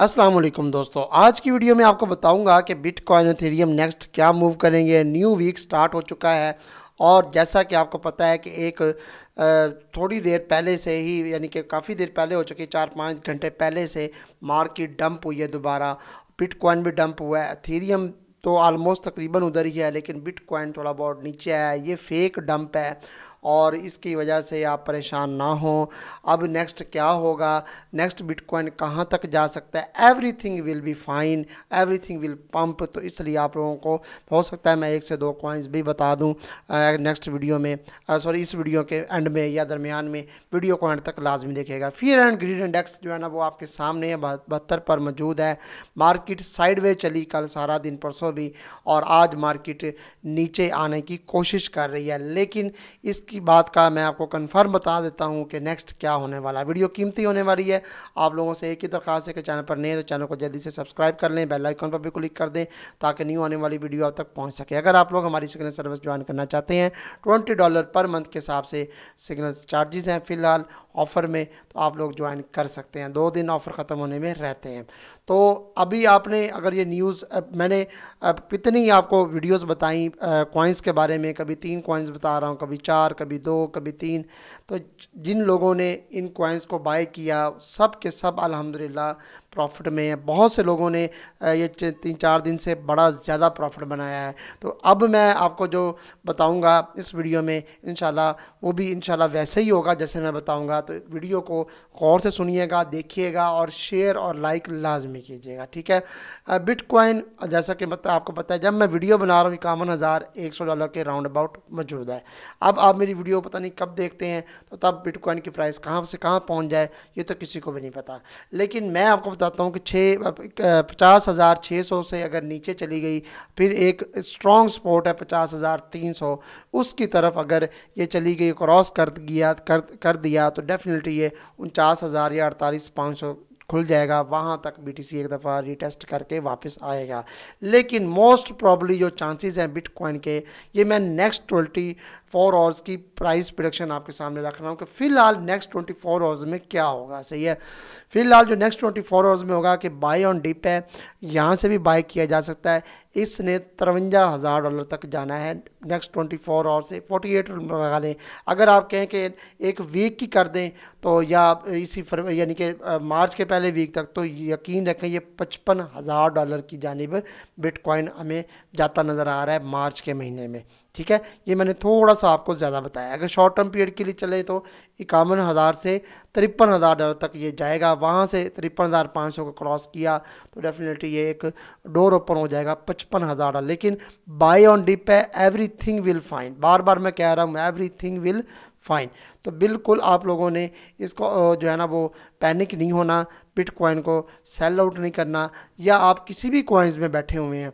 अस्सलाम वालेकुम दोस्तों आज की वीडियो में आपको बताऊंगा कि बिटकॉइन एथेरियम नेक्स्ट क्या मूव करेंगे न्यू वीक स्टार्ट हो चुका है और जैसा कि आपको पता है कि एक थोड़ी देर पहले से ही यानी कि काफ़ी देर पहले हो चुकी चार पाँच घंटे पहले से मार्केट डंप हुई है दोबारा बिटकॉइन भी डंप हुआ है थीरियम तो आलमोस्ट तकरीबन उधर ही है लेकिन बिटकॉइन थोड़ा बहुत नीचे है ये फेक डंप है और इसकी वजह से आप परेशान ना हो अब नेक्स्ट क्या होगा नेक्स्ट बिटकॉइन कहाँ तक जा सकता है everything will be fine everything will pump तो इसलिए आप लोगों को हो सकता है मैं एक से दो कॉइन्स भी बता दूँ नेक्स्ट वीडियो में सॉरी इस वीडियो के एंड में या दरमियान में वीडियो को एंड तक लाजमी देखेगा फियर एंड ग्रीन इंडेक्स जो है ना वो आपके सामने है बहत्तर पर मौजूद है मार्केट साइडवे चली कल सारा दिन परसों भी और आज मार्केट नीचे आने की कोशिश कर रही है लेकिन इस इसकी बात का मैं आपको कंफर्म बता देता हूँ कि नेक्स्ट क्या होने वाला वीडियो कीमती होने वाली है आप लोगों से एक ही दरख्वास्त है कि चैनल पर नए तो चैनल को जल्दी से सब्सक्राइब कर लें बेल आइकन पर भी क्लिक कर दें ताकि न्यू आने वाली वीडियो आप तक पहुँच सके अगर आप लोग हमारी सिग्नल सर्विस ज्वाइन करना चाहते हैं ट्वेंटी डॉलर पर मंथ के हिसाब से सिग्नल चार्जेस हैं फ़िलहाल ऑफ़र में तो आप लोग ज्वाइन कर सकते हैं दो दिन ऑफ़र ख़त्म होने में रहते हैं तो अभी आपने अगर ये न्यूज़ मैंने कितनी आपको वीडियोस बताई कॉइन्स के बारे में कभी तीन कॉइन्स बता रहा हूँ कभी चार कभी दो कभी तीन तो जिन लोगों ने इन कॉइन्स को बाय किया सब के सब अलहमदिल्ला प्रॉफिट में है बहुत से लोगों ने ये तीन चार दिन से बड़ा ज़्यादा प्रॉफिट बनाया है तो अब मैं आपको जो बताऊंगा इस वीडियो में इन वो भी इन वैसे ही होगा जैसे मैं बताऊंगा तो वीडियो को गौर से सुनिएगा देखिएगा और शेयर और लाइक लाजमी कीजिएगा ठीक है बिटकॉइन जैसा कि बता आपको पता है जब मैं वीडियो बना रहा हूँ इक्यावन हज़ार एक सौ डॉलर के राउंड अबाउट मौजूद है अब आप मेरी वीडियो पता नहीं कब देखते हैं तो तब बिटकॉइन की प्राइस कहाँ से कहाँ पहुँच जाए ये तो किसी को भी नहीं पता लेकिन मैं आपको बताता हूँ कि छः पचास हज़ार छः सौ से अगर नीचे चली गई फिर एक स्ट्रॉन्ग सपोर्ट है पचास हज़ार तीन सौ उसकी तरफ अगर ये चली गई क्रॉस कर दिया कर कर दिया तो डेफिनेटली ये उनचास हज़ार या अड़तालीस पाँच सौ खुल जाएगा वहाँ तक बी एक दफ़ा रिटेस्ट करके वापस आएगा लेकिन मोस्ट प्रॉब्ली जो चांसेस हैं बिटकॉइन के ये मैं नेक्स्ट ट्वेंटी फोर आवर्स की प्राइस प्रोडक्शन आपके सामने रख रहा हूँ कि फ़िलहाल नेक्स्ट ट्वेंटी फोर आवर्स में क्या होगा सही है फ़िलहाल जो नेक्स्ट ट्वेंटी फोर आवर्स में होगा कि बाई ऑन डिप है यहाँ से भी बाई किया जा सकता है इसने तिरवंजा हज़ार डॉलर तक जाना है नेक्स्ट ट्वेंटी फोर आवर्स से फोर्टी एट लगा लें अगर आप कहें कि एक वीक की कर दें तो या इसी फरवरी यानी कि मार्च के पहले वीक तक तो यकीन रखें ये पचपन हज़ार डॉलर की जानब बिटकॉइन हमें जाता नज़र आ रहा है मार्च के महीने में ठीक है ये मैंने थोड़ा सा आपको ज़्यादा बताया अगर शॉर्ट टर्म पीरियड के लिए चले तो इक्यावन हज़ार से तिरपन हज़ार डॉलर तक ये जाएगा वहाँ से तिरपन हज़ार पाँच सौ को क्रॉस किया तो डेफिनेटली ये एक डोर ओपन हो जाएगा पचपन हज़ार डॉलर लेकिन बाई ऑन डिप है एवरी थिंग विल फाइन बार बार मैं कह रहा हूँ एवरी थिंग विल फाइन तो बिल्कुल आप लोगों ने इसको जो है ना वो पैनिक नहीं होना बिटकॉइन को सेल आउट नहीं करना या आप किसी भी कॉइन्स में बैठे हुए हैं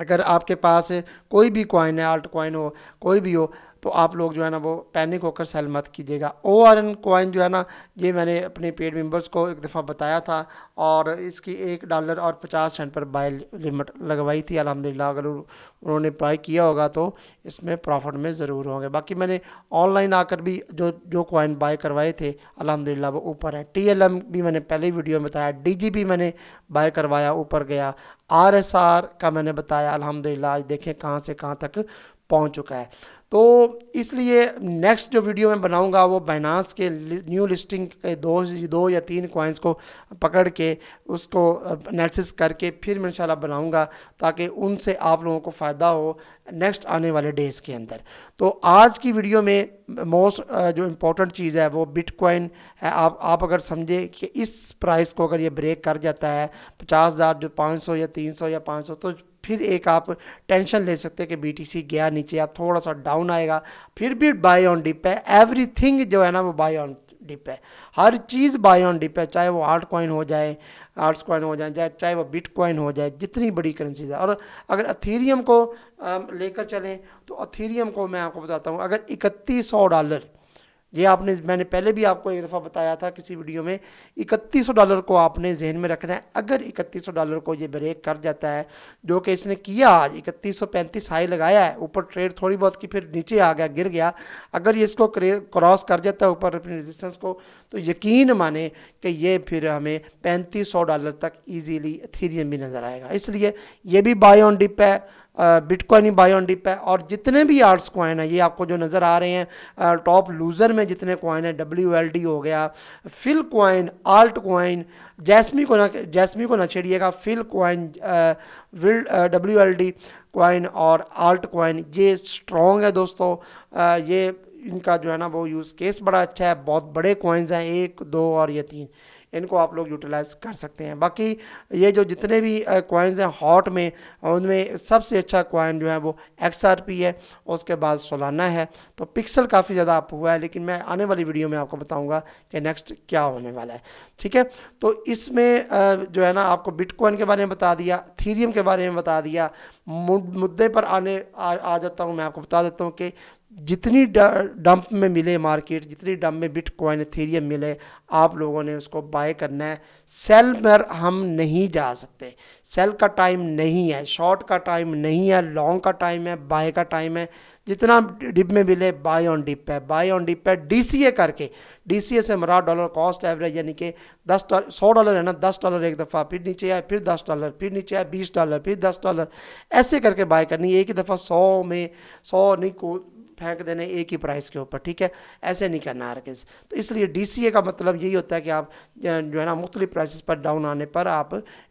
अगर आपके पास कोई भी कॉइन है आल्ट कॉइन हो कोई भी हो तो आप लोग जो है ना वो पैनिक होकर सेल मत कीजिएगा ओ आर एन कॉइन जो है ना ये मैंने अपने पेड मेंबर्स को एक दफ़ा बताया था और इसकी एक डॉलर और पचास सेंट पर बाय लिमिट लगवाई थी अलहमदिल्ला अगर उन्होंने बाई किया होगा तो इसमें प्रॉफिट में ज़रूर होंगे बाकी मैंने ऑनलाइन आकर भी जो जो कॉइन बाय करवाए थे अलहमदिल्ला वो ऊपर है टी एल एम भी मैंने पहले वीडियो में बताया डी जी भी मैंने बाय करवाया ऊपर गया आर एस आर का मैंने बताया अलहमदिल्ला आज देखें कहाँ से कहाँ तक पहुंच चुका है तो इसलिए नेक्स्ट जो वीडियो मैं बनाऊंगा वो बाइनास के न्यू लिस्टिंग के दो दो या तीन कॉइन्स को पकड़ के उसको एनालिसिस करके फिर मैं इंशाल्लाह बनाऊंगा ताकि उनसे आप लोगों को फ़ायदा हो नेक्स्ट आने वाले डेज़ के अंदर तो आज की वीडियो में मोस्ट जो इम्पोर्टेंट चीज़ है वो बिटकॉइन है आप आप अगर समझे कि इस प्राइस को अगर ये ब्रेक कर जाता है पचास हज़ार जो पाँच सौ या तीन सौ या पाँच सौ तो फिर एक आप टेंशन ले सकते हैं कि बीटीसी गया नीचे आप थोड़ा सा डाउन आएगा फिर भी बाय ऑन डिप है एवरीथिंग जो है ना वो बाय ऑन डिप है हर चीज़ बाय ऑन डिप है चाहे वो आर्ट कॉइन हो जाए आर्ट्स कॉइन हो जाए चाहे वो बिट कॉइन हो जाए जितनी बड़ी करेंसीज है और अगर अथीरियम को लेकर चलें तो अथीरियम को मैं आपको बताता हूँ अगर इकतीस सौ डॉलर ये आपने मैंने पहले भी आपको एक दफ़ा बताया था किसी वीडियो में इकतीस डॉलर को आपने जहन में रखना है अगर इकतीस डॉलर को ये ब्रेक कर जाता है जो कि इसने किया आज इकतीस सौ पैंतीस हाई लगाया है ऊपर ट्रेड थोड़ी बहुत की फिर नीचे आ गया गिर गया अगर ये इसको क्रॉस कर जाता है ऊपर अपनी रेजिस्टेंस को तो यकीन माने कि ये फिर हमें पैंतीस सौ डॉलर तक ईजीली थीरियम भी नज़र आएगा इसलिए ये भी बाय ऑन डिप है बिटकॉइन ही बाई ऑन डिप है और जितने भी आर्ट्स कॉइन है ये आपको जो नज़र आ रहे हैं टॉप लूज़र में जितने कॉइन है डब्ल्यू एल डी हो गया fil coin alt coin Jasmy को ना जैसमी को ना छेड़िएगा fil coin will W L D coin और आल्ट कॉइन ये स्ट्रॉन्ग है दोस्तों आ, ये इनका जो है ना वो यूज़ केस बड़ा अच्छा है बहुत बड़े कॉइन्स हैं एक दो और ये तीन इनको आप लोग यूटिलाइज कर सकते हैं बाकी ये जो जितने भी कॉइन्स हैं हॉट में उनमें सबसे अच्छा कॉइन जो है वो एक्स है उसके बाद सोलाना है तो पिक्सल काफ़ी ज़्यादा अप हुआ है लेकिन मैं आने वाली वीडियो में आपको बताऊँगा कि नेक्स्ट क्या होने वाला है ठीक है तो इसमें जो है ना आपको बिटकॉइन के बारे में बता दिया थीरियम के बारे में बता दिया मुद्दे पर आने आ, आ जाता हूँ मैं आपको बता देता हूँ कि जितनी डंप में मिले मार्केट जितनी डंप में बिटकॉइन थीरियम मिले आप लोगों ने उसको बाय करना है सेल पर हम नहीं जा सकते सेल का टाइम नहीं है शॉर्ट का टाइम नहीं है लॉन्ग का टाइम है बाय का टाइम है जितना डिप में मिले बाय ऑन डिप है बाय ऑन डिप है डीसीए करके डीसीए से हमारा डॉलर कॉस्ट एवरेज यानी कि दस डॉलर सौ डॉलर है ना दस डॉलर एक दफ़ा फिर नीचे आए फिर दस डॉलर फिर नीचे आए बीस डॉलर फिर दस डॉलर ऐसे करके बाय करनी एक ही दफ़ा सौ में सौ नहीं को फेंक देने एक ही प्राइस के ऊपर ठीक है ऐसे नहीं करना हर किसी तो इसलिए डी का मतलब यही होता है कि आप जो है ना मुख्तलि प्राइस पर डाउन आने पर आप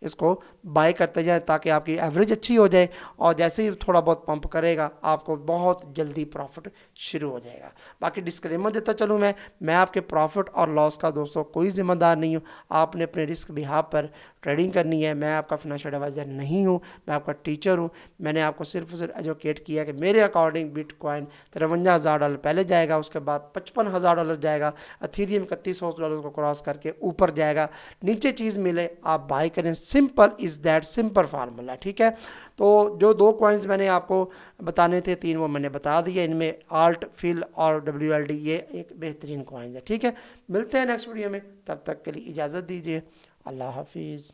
इसको बाई करते जाएँ ताकि आपकी एवरेज अच्छी हो जाए और जैसे ही थोड़ा बहुत पंप करेगा आपको बहुत जल्दी प्रॉफिट शुरू हो जाएगा बाकी डिस्क्लेमर देता चलूँ मैं मैं आपके प्रॉफिट और लॉस का दोस्तों कोई ज़िम्मेदार नहीं हूँ आपने अपने रिस्क बिहाब पर ट्रेडिंग करनी है मैं आपका फाइनेंशियल एडवाइज़र नहीं हूँ मैं आपका टीचर हूँ मैंने आपको सिर्फ सिर्फ एजुकेट किया कि मेरे अकॉर्डिंग बिटकॉइन तिरवंजा हज़ार डॉलर पहले जाएगा उसके बाद पचपन हज़ार डॉलर जाएगा अथीरियम इकतीस सौ डॉलर को क्रॉस करके ऊपर जाएगा नीचे चीज़ मिले आप बाई करें simple is that simple formula ठीक है तो जो दो कॉइन्स मैंने आपको बताने थे तीन वो मैंने बता दिए इनमें आल्ट फिल और डब्ल्यू ये एक बेहतरीन कॉइन्स है ठीक है मिलते हैं नेक्स्ट वीडियो में तब तक के लिए इजाज़त दीजिए अल्लाह हाफिज़